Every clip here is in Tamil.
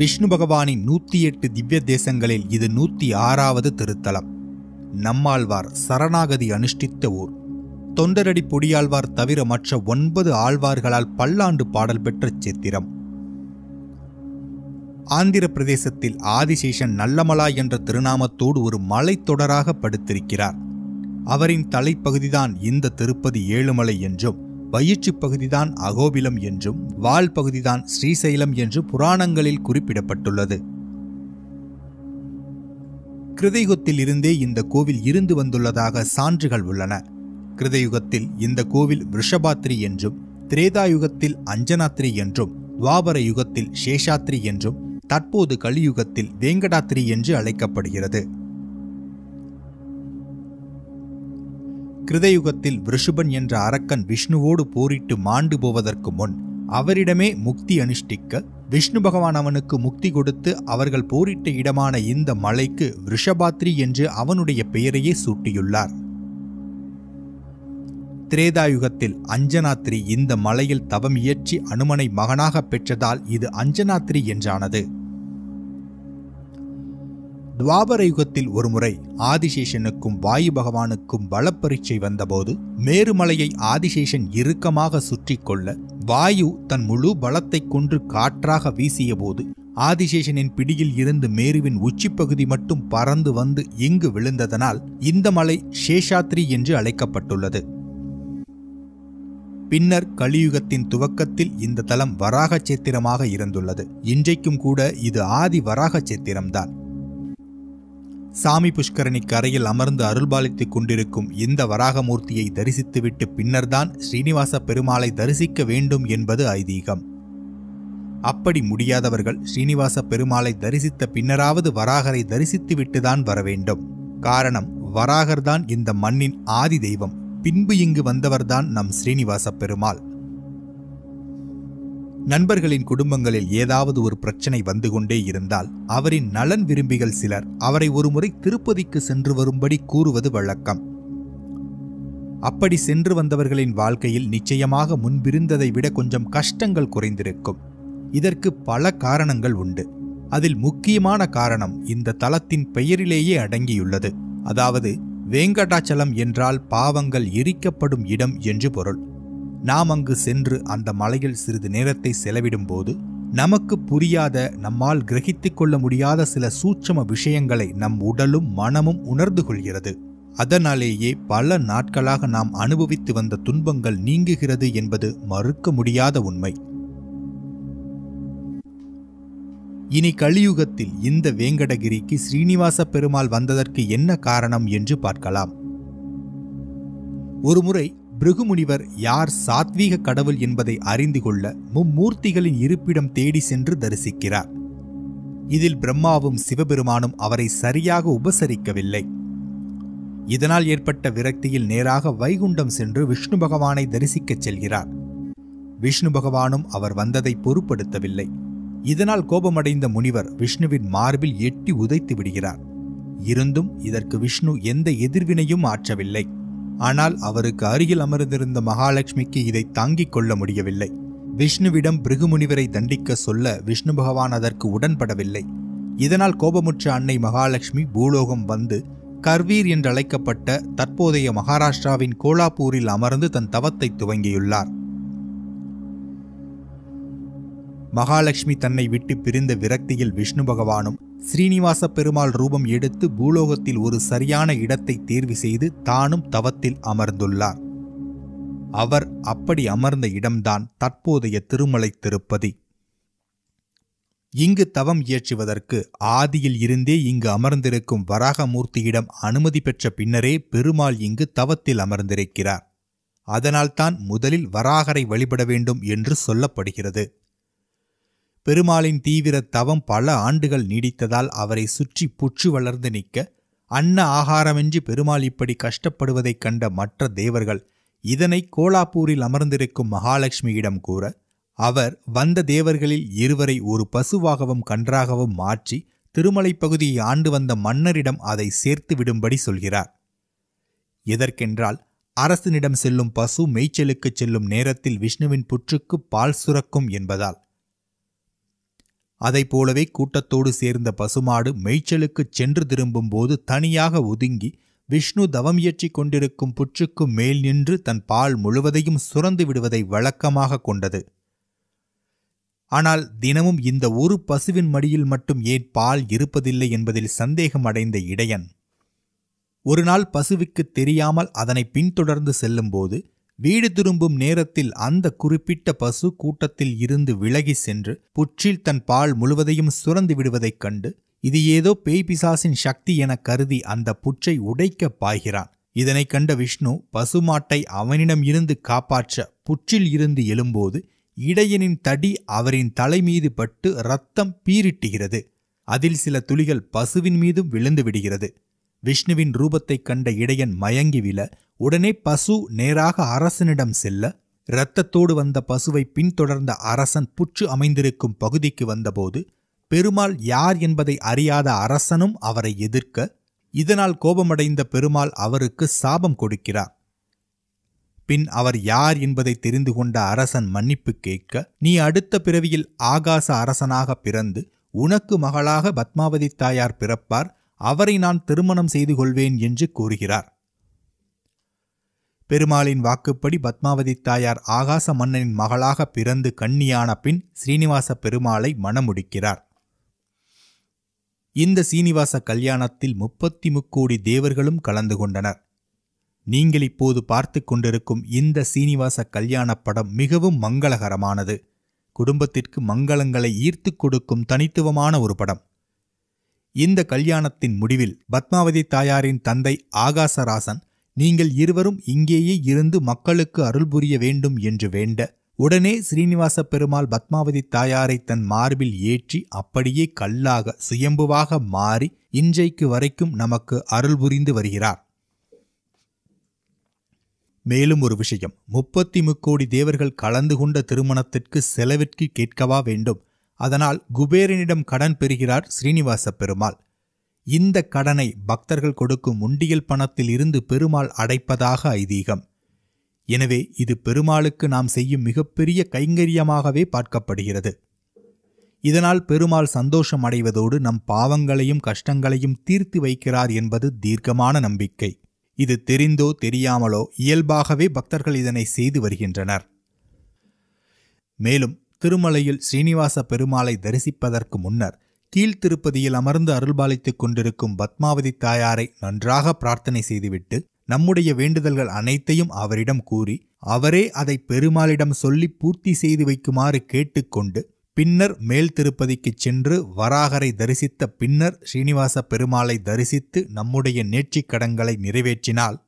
விஷ்ணு பகவானின் நூற்றி எட்டு திவ்ய தேசங்களில் இது நூற்றி ஆறாவது திருத்தலம் நம்மாழ்வார் சரணாகதி அனுஷ்டித்த ஊர் தொண்டரடி பொடியாழ்வார் தவிர மற்ற ஒன்பது ஆழ்வார்களால் பல்லாண்டு பாடல் பெற்ற சித்திரம் ஆந்திர பிரதேசத்தில் ஆதிசேஷன் நல்லமலா என்ற திருநாமத்தோடு ஒரு மலைத்தொடராக படுத்திருக்கிறார் அவரின் தலைப்பகுதிதான் இந்த திருப்பதி ஏழுமலை என்றும் வயிற்று பகுதிதான் அகோபிலம் என்றும் வால் பகுதிதான் ஸ்ரீசைலம் என்று புராணங்களில் குறிப்பிடப்பட்டுள்ளது கிருதயுகத்தில் இருந்தே இந்த கோவில் இருந்து வந்துள்ளதாக சான்றுகள் உள்ளன கிருதயுகத்தில் இந்த கோவில் ரிஷபாத்திரி என்றும் திரேதாயுகத்தில் அஞ்சனாத்ரி என்றும் துவாபர யுகத்தில் சேஷாத்ரி என்றும் தற்போது கலியுகத்தில் வேங்கடாத்ரி என்று அழைக்கப்படுகிறது கிருதயுகத்தில் விருஷபன் என்ற அரக்கன் விஷ்ணுவோடு போரிட்டு மாண்டு போவதற்கு முன் அவரிடமே முக்தி அனுஷ்டிக்க விஷ்ணு பகவான் அவனுக்கு முக்தி கொடுத்து அவர்கள் போரிட்ட இடமான இந்த மலைக்கு ரிஷபாத்ரி என்று அவனுடைய பெயரையே சூட்டியுள்ளார் திரேதாயுகத்தில் அஞ்சனாத்ரி இந்த மலையில் தவம் இயற்றி அனுமனை மகனாக பெற்றதால் இது அஞ்சனாத்ரி என்றானது துவாபர யுகத்தில் ஒருமுறை ஆதிசேஷனுக்கும் வாயு பகவானுக்கும் பலப்பரீட்சை வந்தபோது மேருமலையை ஆதிசேஷன் இறுக்கமாக சுற்றி கொள்ள வாயு தன் முழு பலத்தை கொன்று காற்றாக வீசியபோது ஆதிசேஷனின் பிடியில் இருந்து மேருவின் உச்சிப்பகுதி மட்டும் பறந்து வந்து இங்கு விழுந்ததனால் இந்த மலை சேஷாத்ரி என்று அழைக்கப்பட்டுள்ளது பின்னர் கலியுகத்தின் துவக்கத்தில் இந்த தலம் வராக சேத்திரமாக இருந்துள்ளது இன்றைக்கும் கூட இது ஆதி வராக சேத்திரம்தான் சாமி புஷ்கரணி கரையில் அமர்ந்து அருள்பாலித்துக் கொண்டிருக்கும் இந்த வராகமூர்த்தியை தரிசித்துவிட்டு பின்னர்தான் ஸ்ரீனிவாச பெருமாளை தரிசிக்க வேண்டும் என்பது ஐதீகம் அப்படி முடியாதவர்கள் ஸ்ரீனிவாச பெருமாளை தரிசித்த பின்னராவது வராகரை தரிசித்துவிட்டுதான் வர வேண்டும் காரணம் வராகர்தான் இந்த மண்ணின் ஆதி தெய்வம் பின்பு இங்கு வந்தவர்தான் நம் ஸ்ரீனிவாச பெருமாள் நண்பர்களின் குடும்பங்களில் ஏதாவது ஒரு பிரச்சனை வந்து கொண்டே இருந்தால் அவரின் நலன் விரும்பிகள் சிலர் அவரை ஒருமுறை திருப்பதிக்கு சென்று வரும்படி கூறுவது வழக்கம் அப்படி சென்று வந்தவர்களின் வாழ்க்கையில் நிச்சயமாக முன்பிருந்ததை விட கொஞ்சம் கஷ்டங்கள் குறைந்திருக்கும் இதற்கு பல காரணங்கள் உண்டு அதில் முக்கியமான காரணம் இந்த தலத்தின் பெயரிலேயே அடங்கியுள்ளது அதாவது வேங்கடாச்சலம் என்றால் பாவங்கள் எரிக்கப்படும் இடம் என்று பொருள் நாம் அங்கு சென்று அந்த மலையில் சிறிது நேரத்தை செலவிடும்போது நமக்கு புரியாத நம்மால் கிரகித்துக் கொள்ள முடியாத சில சூட்சம விஷயங்களை நம் உடலும் மனமும் உணர்ந்து கொள்கிறது அதனாலேயே பல நாட்களாக நாம் அனுபவித்து வந்த துன்பங்கள் நீங்குகிறது என்பது மறுக்க முடியாத உண்மை இனி கலியுகத்தில் இந்த வேங்கடகிரிக்கு ஸ்ரீனிவாச பெருமாள் வந்ததற்கு என்ன காரணம் என்று பார்க்கலாம் ஒருமுறை பிருகுமுனிவர் யார் சாத்வீக கடவுள் என்பதை அறிந்து கொள்ள மும்மூர்த்திகளின் இருப்பிடம் தேடி சென்று தரிசிக்கிறார் இதில் பிரம்மாவும் சிவபெருமானும் அவரை சரியாக உபசரிக்கவில்லை இதனால் ஏற்பட்ட விரக்தியில் நேராக வைகுண்டம் சென்று விஷ்ணு பகவானை தரிசிக்கச் செல்கிறார் விஷ்ணு பகவானும் அவர் வந்ததை பொருட்படுத்தவில்லை இதனால் கோபமடைந்த முனிவர் விஷ்ணுவின் மார்பில் எட்டி உதைத்து விடுகிறார் இருந்தும் இதற்கு விஷ்ணு எந்த எதிர்வினையும் ஆற்றவில்லை ஆனால் அவருக்கு அருகில் அமர்ந்திருந்த மகாலட்சுமிக்கு இதை தாங்கிக் கொள்ள முடியவில்லை விஷ்ணுவிடம் பிருகுமுனிவரை தண்டிக்க சொல்ல விஷ்ணு பகவான் அதற்கு உடன்படவில்லை இதனால் கோபமுற்ற அன்னை மகாலட்சுமி பூலோகம் வந்து கர்வீர் என்றழைக்கப்பட்ட தற்போதைய மகாராஷ்டிராவின் கோலாப்பூரில் அமர்ந்து தன் தவத்தை துவங்கியுள்ளார் மகாலட்சுமி தன்னை விட்டு பிரிந்த விரக்தியில் விஷ்ணு பகவானும் ஸ்ரீனிவாச பெருமாள் ரூபம் எடுத்து பூலோகத்தில் ஒரு சரியான இடத்தை தேர்வு செய்து தானும் தவத்தில் அமர்ந்துள்ளார் அவர் அப்படி அமர்ந்த இடம்தான் தற்போதைய திருமலை திருப்பதி இங்கு தவம் இயற்றுவதற்கு ஆதியில் இருந்தே இங்கு அமர்ந்திருக்கும் வராகமூர்த்தியிடம் அனுமதி பெற்ற பின்னரே பெருமாள் இங்கு தவத்தில் அமர்ந்திருக்கிறார் அதனால்தான் முதலில் வராகரை வழிபட வேண்டும் என்று சொல்லப்படுகிறது பெருமாளின் தீவிர தவம் பல ஆண்டுகள் நீடித்ததால் அவரை சுற்றி புற்று வளர்ந்து நிற்க அன்ன ஆகாரமின்றி பெருமாள் இப்படி கஷ்டப்படுவதைக் கண்ட மற்ற தேவர்கள் இதனை கோலாப்பூரில் அமர்ந்திருக்கும் மகாலட்சுமியிடம் கூற அவர் வந்த தேவர்களில் இருவரை ஒரு பசுவாகவும் கன்றாகவும் மாற்றி திருமலைப் பகுதியை ஆண்டு வந்த மன்னரிடம் அதை சேர்த்து விடும்படி சொல்கிறார் எதற்கென்றால் அரசனிடம் செல்லும் பசு மேய்ச்சலுக்குச் செல்லும் நேரத்தில் விஷ்ணுவின் புற்றுக்கு பால் சுரக்கும் என்பதால் அதைப் போலவே கூட்டத்தோடு சேர்ந்த பசுமாடு மேய்ச்சலுக்குச் சென்று திரும்பும்போது தனியாக ஒதுங்கி விஷ்ணு தவம் இயற்றிக் கொண்டிருக்கும் புற்றுக்கு மேல் நின்று தன் பால் முழுவதையும் சுரந்து விடுவதை வழக்கமாக கொண்டது ஆனால் தினமும் இந்த ஒரு பசுவின் மடியில் மட்டும் ஏன் பால் இருப்பதில்லை என்பதில் சந்தேகம் அடைந்த இடையன் ஒருநாள் பசுவுக்கு தெரியாமல் அதனை பின்தொடர்ந்து செல்லும்போது வீடு திரும்பும் நேரத்தில் அந்த குறிப்பிட்ட பசு கூட்டத்தில் இருந்து விலகி சென்று புற்றில் தன் பால் முழுவதையும் சுரந்து விடுவதைக் கண்டு இது ஏதோ பேய் பிசாசின் சக்தி என கருதி அந்த புற்றை உடைக்க பாய்கிறான் இதனை கண்ட விஷ்ணு பசுமாட்டை அவனிடம் இருந்து காப்பாற்ற புற்றில் இருந்து எழும்போது இடையனின் தடி அவரின் தலை மீது பட்டு ரத்தம் பீரிட்டுகிறது அதில் சில துளிகள் பசுவின் மீதும் விழுந்து விடுகிறது விஷ்ணுவின் ரூபத்தைக் கண்ட இடையன் மயங்கி விழ உடனே பசு நேராக அரசனிடம் செல்ல இரத்தத்தோடு வந்த பசுவை பின்தொடர்ந்த அரசன் புற்று அமைந்திருக்கும் பகுதிக்கு வந்தபோது பெருமாள் யார் என்பதை அறியாத அரசனும் அவரை எதிர்க்க இதனால் கோபமடைந்த பெருமாள் அவருக்கு சாபம் கொடுக்கிறார் பின் அவர் யார் என்பதை தெரிந்து கொண்ட அரசன் மன்னிப்பு கேட்க நீ அடுத்த பிறவியில் ஆகாச அரசனாக பிறந்து உனக்கு மகளாக பத்மாவதி தாயார் பிறப்பார் அவரை நான் திருமணம் செய்து கொள்வேன் என்று கூறுகிறார் பெருமாளின் வாக்குப்படி பத்மாவதி தாயார் ஆகாச மன்னனின் மகளாக பிறந்து கண்ணியான பின் ஸ்ரீனிவாச பெருமாளை மணமுடிக்கிறார் இந்த சீனிவாச கல்யாணத்தில் முப்பத்தி முக்கோடி தேவர்களும் கலந்து கொண்டனர் நீங்கள் இப்போது பார்த்து கொண்டிருக்கும் இந்த சீனிவாச கல்யாண படம் மிகவும் மங்களகரமானது குடும்பத்திற்கு மங்களங்களை ஈர்த்து கொடுக்கும் தனித்துவமான ஒரு படம் இந்த கல்யாணத்தின் முடிவில் பத்மாவதி தாயாரின் தந்தை ஆகாசராசன் நீங்கள் இருவரும் இங்கேயே இருந்து மக்களுக்கு அருள் புரிய வேண்டும் என்று வேண்ட உடனே ஸ்ரீனிவாச பெருமாள் பத்மாவதி தாயாரை தன் மார்பில் ஏற்றி அப்படியே கல்லாக சுயம்புவாக மாறி இன்றைக்கு வரைக்கும் நமக்கு அருள் புரிந்து வருகிறார் மேலும் ஒரு விஷயம் முப்பத்தி முக்கோடி தேவர்கள் கலந்து கொண்ட திருமணத்திற்கு செலவிற்கு கேட்கவா வேண்டும் அதனால் குபேரனிடம் கடன் பெறுகிறார் ஸ்ரீனிவாச பெருமாள் இந்த கடனை பக்தர்கள் கொடுக்கும் உண்டியல் பணத்தில் இருந்து பெருமாள் அடைப்பதாக ஐதீகம் எனவே இது பெருமாளுக்கு நாம் செய்யும் மிகப்பெரிய கைங்கரியமாகவே பார்க்கப்படுகிறது இதனால் பெருமாள் சந்தோஷம் அடைவதோடு நம் பாவங்களையும் கஷ்டங்களையும் தீர்த்து வைக்கிறார் என்பது தீர்க்கமான நம்பிக்கை இது தெரிந்தோ தெரியாமலோ இயல்பாகவே பக்தர்கள் இதனை செய்து வருகின்றனர் மேலும் திருமலையில் ஸ்ரீனிவாச பெருமாளை தரிசிப்பதற்கு முன்னர் கீழ்த்திருப்பதியில் அமர்ந்து அருள்பாலித்துக் கொண்டிருக்கும் பத்மாவதி தாயாரை நன்றாக பிரார்த்தனை செய்துவிட்டு நம்முடைய வேண்டுதல்கள் அனைத்தையும் அவரிடம் கூறி அவரே அதை பெருமாளிடம் சொல்லி பூர்த்தி செய்து வைக்குமாறு கேட்டுக்கொண்டு பின்னர் மேல் திருப்பதிக்குச் சென்று வராகரை தரிசித்த பின்னர் ஸ்ரீனிவாச பெருமாளை தரிசித்து நம்முடைய நேர்ச்சிக் கடன்களை நிறைவேற்றினால்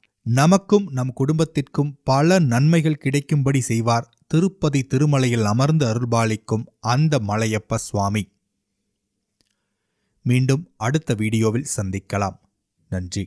நமக்கும் நம் குடும்பத்திற்கும் பல நன்மைகள் கிடைக்கும்படி செய்வார் திருப்பதி திருமலையில் அமர்ந்து அருள்பாலிக்கும் அந்த மலையப்ப சுவாமி மீண்டும் அடுத்த வீடியோவில் சந்திக்கலாம் நன்றி